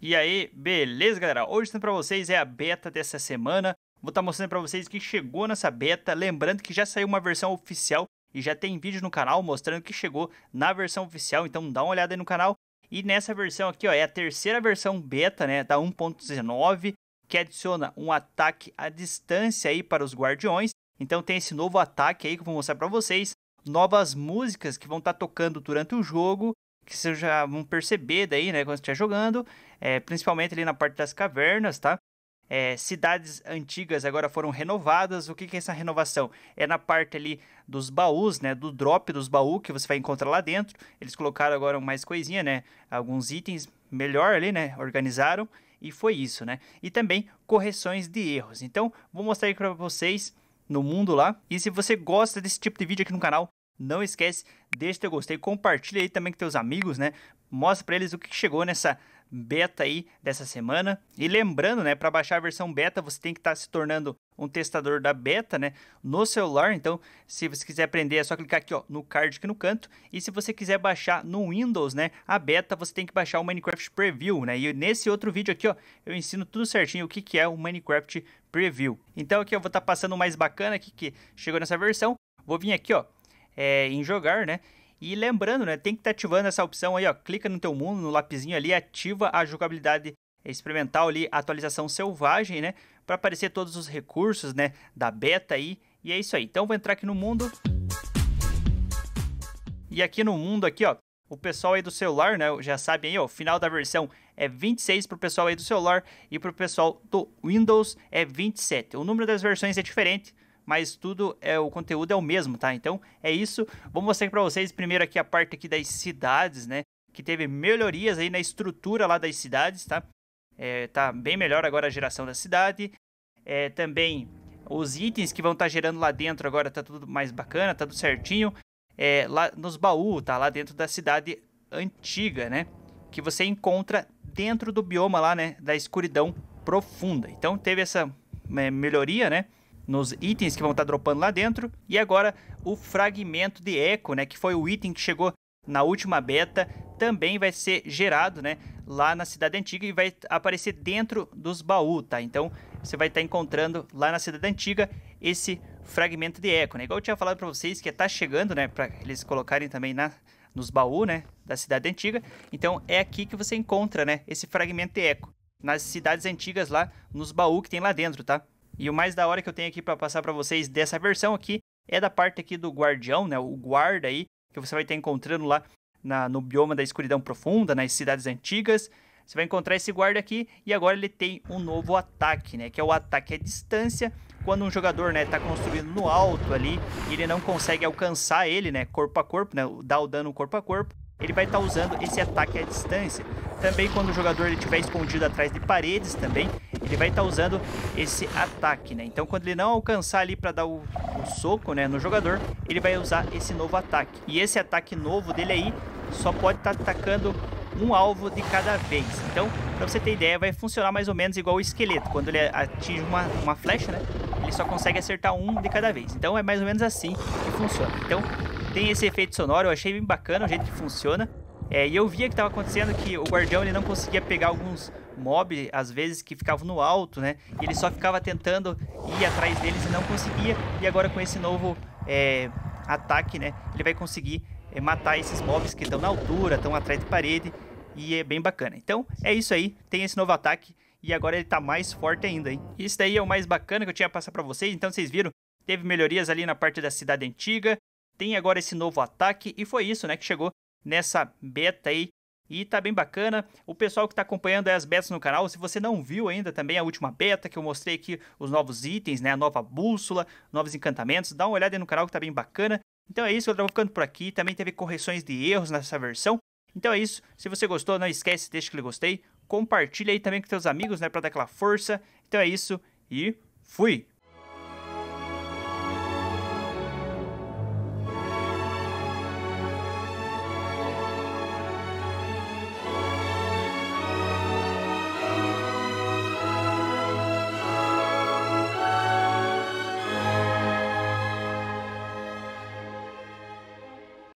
E aí, beleza, galera? Hoje estou para vocês é a beta dessa semana. Vou estar tá mostrando para vocês que chegou nessa beta, lembrando que já saiu uma versão oficial e já tem vídeo no canal mostrando que chegou na versão oficial, então dá uma olhada aí no canal. E nessa versão aqui, ó, é a terceira versão beta, né, da 1.19, que adiciona um ataque à distância aí para os guardiões. Então tem esse novo ataque aí que eu vou mostrar para vocês novas músicas que vão estar tá tocando durante o jogo, que vocês já vão perceber daí, né, quando estiver jogando, é, principalmente ali na parte das cavernas, tá? É, cidades antigas agora foram renovadas. O que, que é essa renovação? É na parte ali dos baús, né? Do drop dos baús que você vai encontrar lá dentro. Eles colocaram agora mais coisinha, né? Alguns itens melhor ali, né? Organizaram e foi isso, né? E também correções de erros. Então, vou mostrar aqui para vocês no mundo lá. E se você gosta desse tipo de vídeo aqui no canal, não esquece, deixa teu gostei, compartilha aí também com teus amigos, né? Mostra para eles o que chegou nessa beta aí dessa semana. E lembrando, né, para baixar a versão beta, você tem que estar tá se tornando um testador da beta, né, no celular. Então, se você quiser aprender, é só clicar aqui, ó, no card aqui no canto. E se você quiser baixar no Windows, né, a beta, você tem que baixar o Minecraft Preview, né? E nesse outro vídeo aqui, ó, eu ensino tudo certinho o que que é o Minecraft Preview. Então, aqui eu vou estar tá passando o mais bacana aqui que chegou nessa versão. Vou vir aqui, ó, é, em jogar, né? E lembrando, né, tem que estar tá ativando essa opção aí, ó, clica no teu mundo, no lapizinho ali, ativa a jogabilidade experimental ali, atualização selvagem, né, para aparecer todos os recursos, né, da beta aí. E é isso aí. Então vou entrar aqui no mundo. E aqui no mundo aqui, ó, o pessoal aí do celular, né, já sabe aí, ó, o final da versão é 26 pro pessoal aí do celular e pro pessoal do Windows é 27. O número das versões é diferente, mas tudo é o conteúdo é o mesmo, tá? Então é isso. Vou mostrar para vocês primeiro aqui a parte aqui das cidades, né? Que teve melhorias aí na estrutura lá das cidades, tá? É, tá bem melhor agora a geração da cidade. É, também os itens que vão estar tá gerando lá dentro agora tá tudo mais bacana, tá tudo certinho. É, lá nos baús, tá? Lá dentro da cidade antiga, né? Que você encontra dentro do bioma lá, né? Da escuridão profunda. Então teve essa é, melhoria, né? nos itens que vão estar dropando lá dentro. E agora o fragmento de eco, né, que foi o item que chegou na última beta, também vai ser gerado, né, lá na cidade antiga e vai aparecer dentro dos baús, tá? Então, você vai estar encontrando lá na cidade antiga esse fragmento de eco, né? Igual eu tinha falado para vocês que tá chegando, né, para eles colocarem também na nos baús, né, da cidade antiga. Então, é aqui que você encontra, né, esse fragmento de eco nas cidades antigas lá, nos baús que tem lá dentro, tá? E o mais da hora que eu tenho aqui para passar para vocês dessa versão aqui é da parte aqui do guardião, né? O guarda aí, que você vai estar encontrando lá na, no bioma da escuridão profunda, nas cidades antigas. Você vai encontrar esse guarda aqui e agora ele tem um novo ataque, né? Que é o ataque à distância. Quando um jogador, né, tá construindo no alto ali e ele não consegue alcançar ele, né, corpo a corpo, né, dá o dano corpo a corpo, ele vai estar tá usando esse ataque à distância. Também quando o jogador estiver escondido atrás de paredes também, ele vai estar tá usando esse ataque, né? Então quando ele não alcançar ali para dar o, o soco, né, no jogador, ele vai usar esse novo ataque. E esse ataque novo dele aí só pode estar tá atacando um alvo de cada vez. Então, para você ter ideia, vai funcionar mais ou menos igual o esqueleto. Quando ele atinge uma, uma flecha, né? Ele só consegue acertar um de cada vez. Então, é mais ou menos assim que funciona. Então, tem esse efeito sonoro. Eu achei bem bacana o jeito que funciona. É, e eu via que estava acontecendo que o guardião ele não conseguia pegar alguns mob, às vezes, que ficavam no alto, né? E ele só ficava tentando ir atrás deles e não conseguia. E agora com esse novo é, ataque, né? Ele vai conseguir é, matar esses mobs que estão na altura, estão atrás de parede. E é bem bacana. Então, é isso aí. Tem esse novo ataque. E agora ele tá mais forte ainda, hein? Isso daí é o mais bacana que eu tinha a passar pra vocês. Então, vocês viram, teve melhorias ali na parte da cidade antiga. Tem agora esse novo ataque. E foi isso, né? Que chegou nessa beta aí e tá bem bacana. O pessoal que tá acompanhando as betas no canal, se você não viu ainda também a última beta que eu mostrei aqui, os novos itens, né, a nova bússola, novos encantamentos, dá uma olhada aí no canal que tá bem bacana. Então é isso, eu vou ficando por aqui. Também teve correções de erros nessa versão. Então é isso. Se você gostou, não esquece, deixa aquele gostei. Compartilha aí também com seus amigos, né, para dar aquela força. Então é isso e fui.